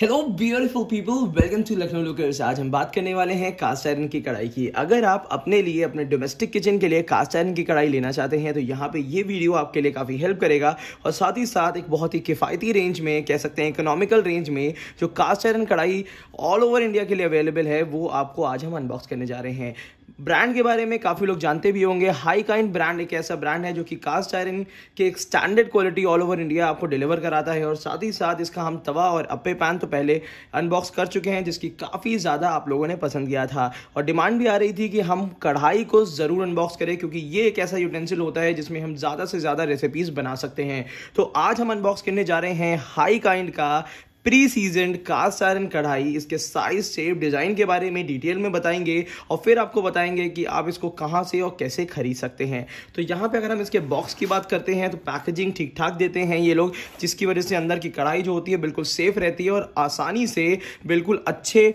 hello beautiful people welcome to Lucknow lookers आज हम बात करने वाले हैं कास्ट आयरन की कढ़ाई की अगर आप अपने लिए अपने डोमेस्टिक किचन के लिए कास्ट आयरन की कढ़ाई लेना चाहते हैं तो यहाँ पे ये वीडियो आपके लिए काफ़ी हेल्प करेगा और साथ ही साथ एक बहुत ही किफ़ायती रेंज में कह सकते हैं इकोनॉमिकल रेंज में जो कास्ट आयरन कढ़ाई ऑल ओवर इंडिया के लिए अवेलेबल है वो आपको आज हम अनबॉक्स करने जा रहे हैं ब्रांड के बारे में काफ़ी लोग जानते भी होंगे हाई काइंड ब्रांड एक ऐसा ब्रांड है जो कि कास्ट आयरन के एक standard quality all over India आपको डिलीवर कराता है और साथ ही साथ इसका हम तवा और अपे पैन तो पहले अनबॉक्स कर चुके हैं जिसकी काफ़ी ज़्यादा आप लोगों ने पसंद किया था और डिमांड भी आ रही थी कि हम कढ़ाई को ज़रूर अनबॉक्स करें क्योंकि ये एक ऐसा यूटेंसिल होता है जिसमें हम ज़्यादा से ज़्यादा रेसिपीज़ बना सकते हैं तो आज हम अनबॉक्स करने जा रहे हैं हाई काइंड का प्री सीजन कास्ट आयरन कढ़ाई इसके साइज शेप डिज़ाइन के बारे में डिटेल में बताएंगे और फिर आपको बताएंगे कि आप इसको कहाँ से और कैसे खरीद सकते हैं तो यहाँ पे अगर हम इसके बॉक्स की बात करते हैं तो पैकेजिंग ठीक ठाक देते हैं ये लोग जिसकी वजह से अंदर की कढ़ाई जो होती है बिल्कुल सेफ़ रहती है और आसानी से बिल्कुल अच्छे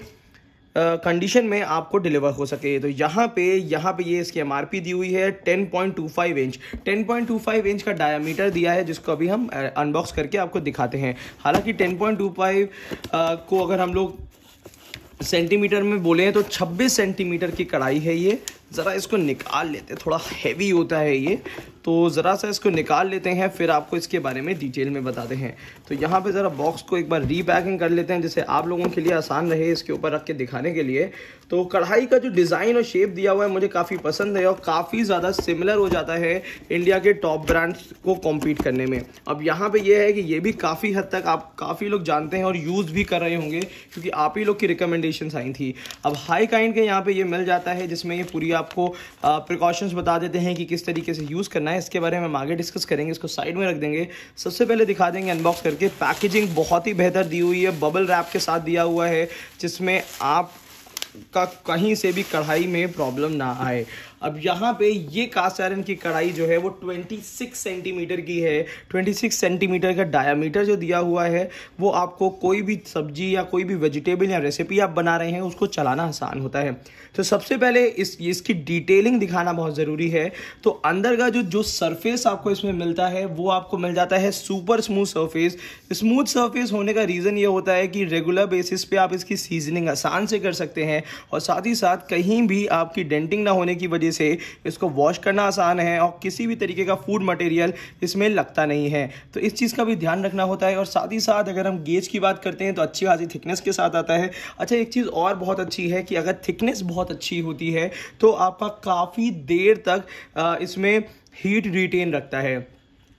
कंडीशन में आपको डिलीवर हो सके तो यहाँ पे यहाँ पे ये इसकी एमआरपी दी हुई है 10.25 इंच 10.25 इंच का डायमीटर दिया है जिसको अभी हम अनबॉक्स करके आपको दिखाते हैं हालांकि 10.25 को अगर हम लोग सेंटीमीटर में बोले तो 26 सेंटीमीटर की कढ़ाई है ये ज़रा इसको निकाल लेते हैं थोड़ा हैवी होता है ये तो ज़रा सा इसको निकाल लेते हैं फिर आपको इसके बारे में डिटेल में बताते हैं तो यहाँ पे ज़रा बॉक्स को एक बार रीपैकिंग कर लेते हैं जिससे आप लोगों के लिए आसान रहे इसके ऊपर रख के दिखाने के लिए तो कढ़ाई का जो डिज़ाइन और शेप दिया हुआ है मुझे काफ़ी पसंद है और काफ़ी ज़्यादा सिमिलर हो जाता है इंडिया के टॉप ब्रांड्स को कॉम्पीट करने में अब यहाँ पर यह है कि ये भी काफ़ी हद तक आप काफ़ी लोग जानते हैं और यूज़ भी कर रहे होंगे क्योंकि आप ही लोग की रिकमेंडेशन आई थी अब हाई काइंड के यहाँ पर ये मिल जाता है जिसमें ये पूरी भी आपको प्रिकॉशंस बता देते हैं कि किस तरीके से यूज़ करना है इसके बारे में हम आगे डिस्कस करेंगे इसको साइड में रख देंगे सबसे पहले दिखा देंगे अनबॉक्स करके पैकेजिंग बहुत ही बेहतर दी हुई है बबल रैप के साथ दिया हुआ है जिसमें आप का कहीं से भी कढ़ाई में प्रॉब्लम ना आए अब यहाँ पे ये कास्ट आयरन की कढ़ाई जो है वो 26 सेंटीमीटर की है 26 सेंटीमीटर का डायमीटर जो दिया हुआ है वो आपको कोई भी सब्जी या कोई भी वेजिटेबल या रेसिपी आप बना रहे हैं उसको चलाना आसान होता है तो सबसे पहले इस इसकी डिटेलिंग दिखाना बहुत ज़रूरी है तो अंदर का जो जो सरफेस आपको इसमें मिलता है वो आपको मिल जाता है super smooth surface smooth surface होने का रीज़न ये होता है कि रेगुलर बेसिस पे आप इसकी सीजनिंग आसान से कर सकते हैं और साथ ही साथ कहीं भी आपकी डेंटिंग ना होने की वजह से इसको वॉश करना आसान है और किसी भी तरीके का फूड मटेरियल इसमें लगता नहीं है तो इस चीज़ का भी ध्यान रखना होता है और साथ ही साथ अगर हम गेज की बात करते हैं तो अच्छी खासी थिकनेस के साथ आता है अच्छा एक चीज़ और बहुत अच्छी है कि अगर थिकनेस बहुत अच्छी होती है तो आपका काफ़ी देर तक इसमें हीट रिटेन रखता है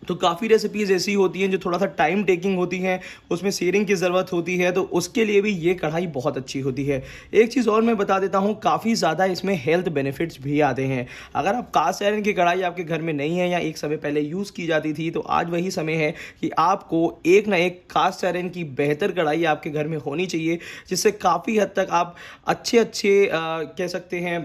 तो काफ़ी रेसिपीज़ ऐसी होती हैं जो थोड़ा सा टाइम टेकिंग होती हैं उसमें सेयरिंग की ज़रूरत होती है तो उसके लिए भी ये कढ़ाई बहुत अच्छी होती है एक चीज़ और मैं बता देता हूँ काफ़ी ज़्यादा इसमें हेल्थ बेनिफिट्स भी आते हैं अगर आप कास्ट आयरन की कढ़ाई आपके घर में नहीं है या एक समय पहले यूज़ की जाती थी तो आज वही समय है कि आपको एक ना एक कास्ट आयरन की बेहतर कढ़ाई आपके घर में होनी चाहिए जिससे काफ़ी हद तक आप अच्छे अच्छे कह सकते हैं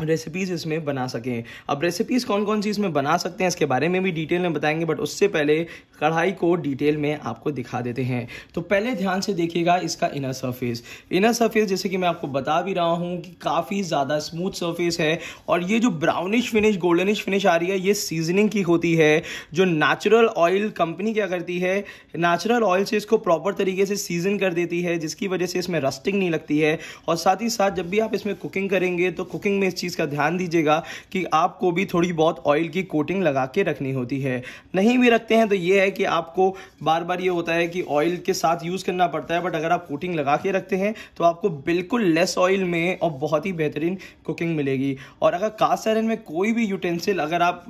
रेसिपीज़ इसमें बना सकें अब रेसिपीज़ कौन कौन सी इसमें बना सकते हैं इसके बारे में भी डिटेल में बताएंगे बट उससे पहले कढ़ाई को डिटेल में आपको दिखा देते हैं तो पहले ध्यान से देखिएगा इसका इनर सरफेस इनर सरफेस जैसे कि मैं आपको बता भी रहा हूँ कि काफ़ी ज़्यादा स्मूथ सरफेस है और ये जो ब्राउनिश फिनिश गोल्डनिश फिनिश आ रही है ये सीजनिंग की होती है जो नेचुरल ऑयल कंपनी क्या करती है नेचुरल ऑयल से इसको प्रॉपर तरीके से सीजन कर देती है जिसकी वजह से इसमें रस्टिंग नहीं लगती है और साथ ही साथ जब भी आप इसमें कुकिंग करेंगे तो कुकिंग में इस चीज़ चीज़ का ध्यान दीजिएगा कि आपको भी थोड़ी बहुत ऑयल की कोटिंग लगा के रखनी होती है नहीं भी रखते हैं तो ये है कि आपको बार बार ये होता है कि ऑयल के साथ यूज़ करना पड़ता है बट अगर आप कोटिंग लगा के रखते हैं तो आपको बिल्कुल लेस ऑयल में और बहुत ही बेहतरीन कुकिंग मिलेगी और अगर कास्ट आयरन में कोई भी यूटेंसिल अगर आप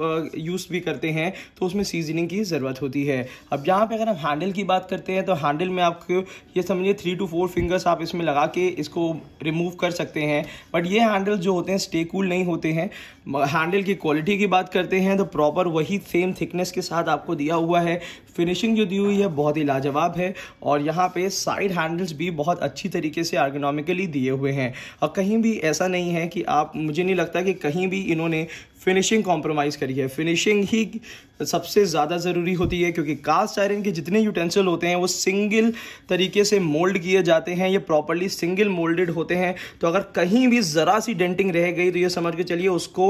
यूज़ भी करते हैं तो उसमें सीजनिंग की ज़रूरत होती है अब यहाँ पर अगर हम हैंडल की बात करते हैं तो हैंडल में आपको ये समझिए थ्री टू फोर फिंगर्स आप इसमें लगा के इसको रिमूव कर सकते हैं बट ये हैंडल जो होते हैं स्टे कूल नहीं होते हैं हैंडल की क्वालिटी की बात करते हैं तो प्रॉपर वही सेम थिकनेस के साथ आपको दिया हुआ है फिनिशिंग जो दी हुई है बहुत ही लाजवाब है और यहाँ पे साइड हैंडल्स भी बहुत अच्छी तरीके से आर्गोनॉमिकली दिए हुए हैं और कहीं भी ऐसा नहीं है कि आप मुझे नहीं लगता कि कहीं भी इन्होंने फिनिशिंग कॉम्प्रोमाइज़ करी है फिनिशिंग ही सबसे ज़्यादा ज़रूरी होती है क्योंकि कास्ट आयरन के जितने यूटेंसिल होते हैं वो सिंगल तरीके से मोल्ड किए जाते हैं ये प्रॉपरली सिंगल मोल्डेड होते हैं तो अगर कहीं भी ज़रा सी डेंटिंग रह गई तो ये समझ के चलिए उसको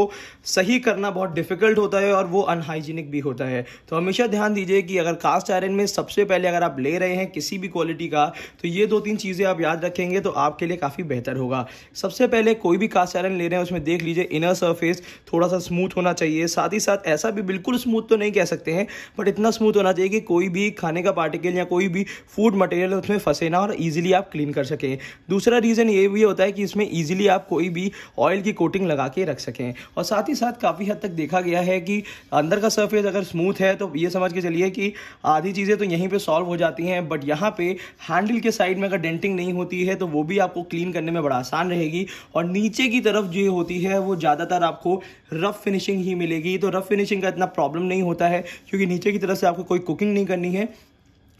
सही करना बहुत डिफ़िकल्ट होता है और वो अनहाइजीनिक भी होता है तो हमेशा ध्यान दीजिए कि अगर अगर कास्ट आयरन में सबसे पहले अगर आप ले रहे हैं किसी भी क्वालिटी का तो ये दो तीन चीज़ें आप याद रखेंगे तो आपके लिए काफ़ी बेहतर होगा सबसे पहले कोई भी कास्ट आयरन ले रहे हैं उसमें देख लीजिए इनर सरफेस थोड़ा सा स्मूथ होना चाहिए साथ ही साथ ऐसा भी बिल्कुल स्मूथ तो नहीं कह सकते हैं बट इतना स्मूथ होना चाहिए कि कोई भी खाने का पार्टिकल या कोई भी फूड मटेरियल उसमें फंसे ना और ईजिली आप क्लीन कर सकें दूसरा रीज़न ये भी होता है कि इसमें ईजिली आप कोई भी ऑयल की कोटिंग लगा के रख सकें और साथ ही साथ काफ़ी हद तक देखा गया है कि अंदर का सरफेस अगर स्मूथ है तो ये समझ के चलिए कि आधी चीज़ें तो यहीं पे सॉल्व हो जाती हैं बट यहाँ पे हैंडल के साइड में अगर डेंटिंग नहीं होती है तो वो भी आपको क्लीन करने में बड़ा आसान रहेगी और नीचे की तरफ जो होती है वो ज़्यादातर आपको रफ फिनिशिंग ही मिलेगी तो रफ फिनिशिंग का इतना प्रॉब्लम नहीं होता है क्योंकि नीचे की तरफ से आपको कोई कुकिंग नहीं करनी है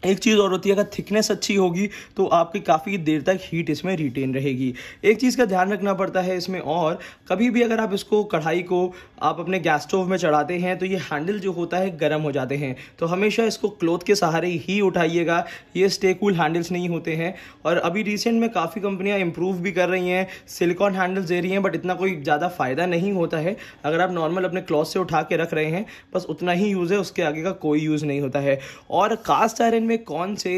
एक चीज़ और होती है अगर थिकनेस अच्छी होगी तो आपकी काफ़ी देर तक हीट इसमें रिटेन रहेगी एक चीज़ का ध्यान रखना पड़ता है इसमें और कभी भी अगर आप इसको कढ़ाई को आप अपने गैस स्टोव में चढ़ाते हैं तो ये हैंडल जो होता है गर्म हो जाते हैं तो हमेशा इसको क्लोथ के सहारे ही उठाइएगा ये स्टेकूल हैंडल्स नहीं होते हैं और अभी रिसेंट में काफ़ी कंपनियाँ इंप्रूव भी कर रही हैं सिलिकॉन हैंडल्स दे रही हैं बट इतना कोई ज़्यादा फ़ायदा नहीं होता है अगर आप नॉर्मल अपने क्लॉथ से उठा के रख रहे हैं बस उतना ही यूज़ है उसके आगे का कोई यूज़ नहीं होता है और कास्ट आयरन में में कौन से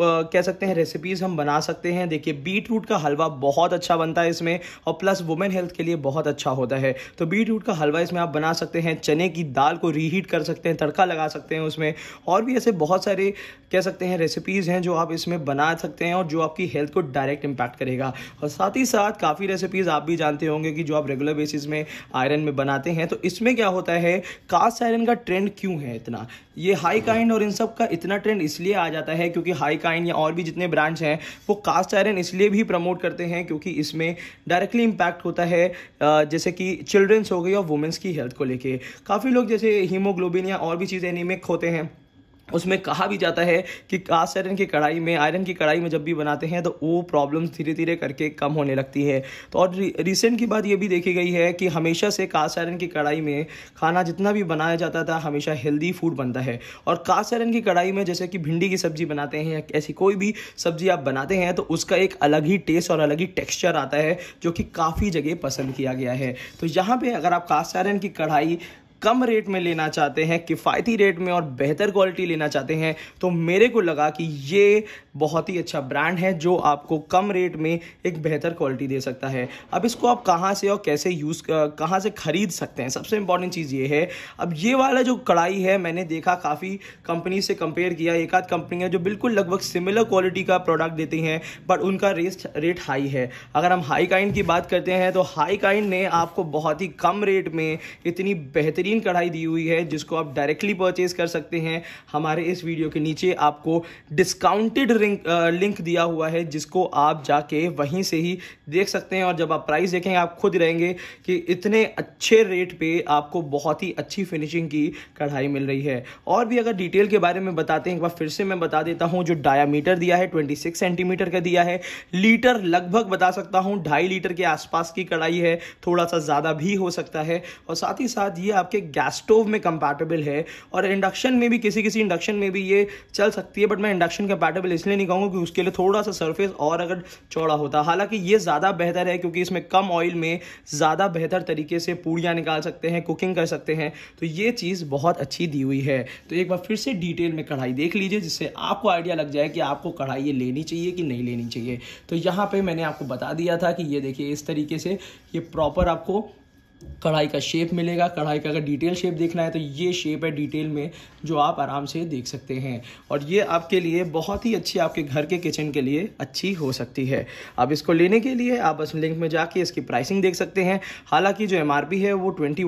कह सकते हैं रेसिपीज़ हम बना सकते हैं देखिए बीट रूट का हलवा बहुत अच्छा बनता है इसमें और प्लस वुमेन हेल्थ के लिए बहुत अच्छा होता है तो बीट रूट का हलवा इसमें आप बना सकते हैं चने की दाल को रीहीट कर सकते हैं तड़का लगा सकते हैं उसमें और भी ऐसे बहुत सारे कह सकते हैं रेसिपीज़ हैं जो आप इसमें बना सकते हैं और जो आपकी हेल्थ को डायरेक्ट इम्पैक्ट करेगा और साथ ही साथ काफ़ी रेसिपीज़ आप भी जानते होंगे कि जो आप रेगुलर बेसिस में आयरन में बनाते हैं तो इसमें क्या होता है कास्ट आयरन का ट्रेंड क्यों है इतना ये हाई काइंड और इन सब का इतना ट्रेंड इसलिए आ जाता है क्योंकि हाई आईकाइन या और भी जितने ब्रांड्स हैं वो कास्ट आयरन इसलिए भी प्रमोट करते हैं क्योंकि इसमें डायरेक्टली इम्पैक्ट होता है जैसे कि चिल्ड्रंस हो गई और वुमेंस की हेल्थ को लेके काफ़ी लोग जैसे हीमोग्लोबिन या और भी चीज़ें एनीमिक होते हैं उसमें कहा भी जाता है कि कास्ट आयरन की कढ़ाई में आयरन की कढ़ाई में जब भी बनाते हैं तो वो प्रॉब्लम्स धीरे धीरे करके कम होने लगती है तो और रिसेंट की बात ये भी देखी गई है कि हमेशा से कास्ट आयरन की कढ़ाई में खाना जितना भी बनाया जाता था हमेशा हेल्दी फूड बनता है और कास्ट आयरन की कढ़ाई में जैसे कि भिंडी की सब्ज़ी बनाते हैं या ऐसी कोई भी सब्ज़ी आप बनाते हैं तो उसका एक अलग ही टेस्ट और अलग ही टेक्स्चर आता है जो कि काफ़ी जगह पसंद किया गया है तो यहाँ पर अगर आप कास्ट आयरन की कढ़ाई कम रेट में लेना चाहते हैं किफ़ायती रेट में और बेहतर क्वालिटी लेना चाहते हैं तो मेरे को लगा कि ये बहुत ही अच्छा ब्रांड है जो आपको कम रेट में एक बेहतर क्वालिटी दे सकता है अब इसको आप कहाँ से और कैसे यूज़ कहाँ से ख़रीद सकते हैं सबसे इंपॉर्टेंट चीज़ ये है अब ये वाला जो कढ़ाई है मैंने देखा काफ़ी कंपनी से कंपेयर किया एक आध कंपनी है जो बिल्कुल लगभग सिमिलर क्वालिटी का प्रोडक्ट देती हैं बट उनका रेस्ट रेट हाई है अगर हम हाई काइंड की बात करते हैं तो हाई काइंड ने आपको बहुत ही कम रेट में इतनी बेहतरीन बेहतरीन कढ़ाई दी हुई है जिसको आप डायरेक्टली परचेज कर सकते हैं हमारे इस वीडियो के नीचे आपको डिस्काउंटेड लिंक दिया हुआ है जिसको आप जाके वहीं से ही देख सकते हैं और जब आप प्राइस देखेंगे आप खुद रहेंगे कि इतने अच्छे रेट पे आपको बहुत ही अच्छी फिनिशिंग की कढ़ाई मिल रही है और भी अगर डिटेल के बारे में बताते हैं एक बार फिर से मैं बता देता हूँ जो डायामीटर दिया है ट्वेंटी सेंटीमीटर का दिया है लीटर लगभग बता सकता हूँ ढाई लीटर के आसपास की कढ़ाई है थोड़ा सा ज़्यादा भी हो सकता है और साथ ही साथ ये आपके गैस स्टोव में कंपैटिबल है और इंडक्शन में भी किसी किसी इंडक्शन में भी ये चल सकती है बट मैं इंडक्शन कंपैटिबल इसलिए नहीं कहूँगा क्योंकि उसके लिए थोड़ा सा सरफेस और अगर चौड़ा होता हालांकि ये ज़्यादा बेहतर है क्योंकि इसमें कम ऑयल में ज़्यादा बेहतर तरीके से पूड़ियाँ निकाल सकते हैं कुकिंग कर सकते हैं तो ये चीज़ बहुत अच्छी दी हुई है तो एक बार फिर से डिटेल में कढ़ाई देख लीजिए जिससे आपको आइडिया लग जाए कि आपको कढ़ाई ये लेनी चाहिए कि नहीं लेनी चाहिए तो यहाँ पर मैंने आपको बता दिया था कि ये देखिए इस तरीके से ये प्रॉपर आपको कढ़ाई का शेप मिलेगा कढ़ाई का अगर डिटेल शेप देखना है तो ये शेप है डिटेल में जो आप आराम से देख सकते हैं और ये आपके लिए बहुत ही अच्छी आपके घर के किचन के लिए अच्छी हो सकती है अब इसको लेने के लिए आप बस लिंक में जाके इसकी प्राइसिंग देख सकते हैं हालांकि जो एम है वो ट्वेंटी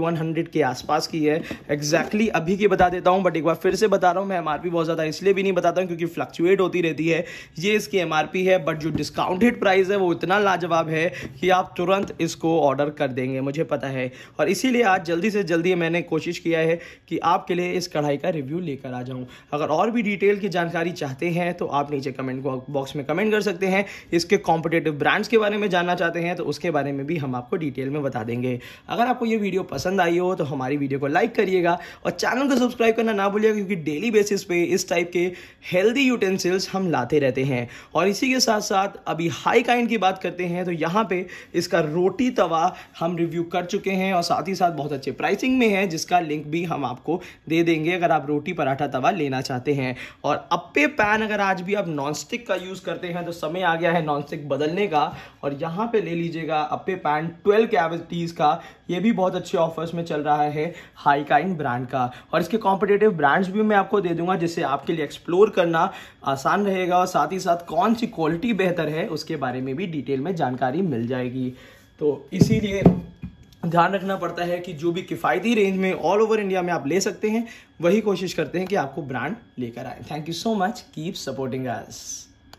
के आसपास की है एग्जैक्टली अभी की बता देता हूँ बट एक बार फिर से बता रहा हूँ मैं एम बहुत ज़्यादा इसलिए भी नहीं बताता हूँ क्योंकि फ्लक्चुएट होती रहती है ये इसकी एम है बट जो डिस्काउंटेड प्राइस है वो इतना लाजवाब है कि आप तुरंत इसको ऑर्डर कर देंगे मुझे पता है है और इसीलिए आज जल्दी से जल्दी मैंने कोशिश किया है कि आपके लिए इस कढ़ाई का रिव्यू लेकर आ जाऊँ अगर और भी डिटेल की जानकारी चाहते हैं तो आप नीचे कमेंट बॉक्स में कमेंट कर सकते हैं इसके कॉम्पिटेटिव ब्रांड्स के बारे में जानना चाहते हैं तो उसके बारे में भी हम आपको डिटेल में बता देंगे अगर आपको ये वीडियो पसंद आई हो तो हमारी वीडियो को लाइक करिएगा और चैनल को सब्सक्राइब करना ना भूलिएगा क्योंकि डेली बेसिस पे इस टाइप के हेल्दी यूटेंसिल्स हम लाते रहते हैं और इसी के साथ साथ अभी हाई काइंड की बात करते हैं तो यहाँ पे इसका रोटी तवा हम रिव्यू कर चुके सकते हैं और साथ ही साथ बहुत अच्छे प्राइसिंग में है जिसका लिंक भी हम आपको दे देंगे अगर आप रोटी पराठा तवा लेना चाहते हैं और अप्पे पैन अगर आज भी आप नॉनस्टिक का यूज़ करते हैं तो समय आ गया है नॉनस्टिक बदलने का और यहाँ पे ले लीजिएगा अप्पे पैन ट्वेल्व कैविटीज़ का ये भी बहुत अच्छे ऑफर्स में चल रहा है हाईकाइन ब्रांड का और इसके कॉम्पिटेटिव ब्रांड्स भी मैं आपको दे दूंगा जिससे आपके लिए एक्सप्लोर करना आसान रहेगा और साथ ही साथ कौन सी क्वालिटी बेहतर है उसके बारे में भी डिटेल में जानकारी मिल जाएगी तो इसीलिए ध्यान रखना पड़ता है कि जो भी किफ़ायती रेंज में ऑल ओवर इंडिया में आप ले सकते हैं वही कोशिश करते हैं कि आपको ब्रांड लेकर आए thank you so much keep supporting us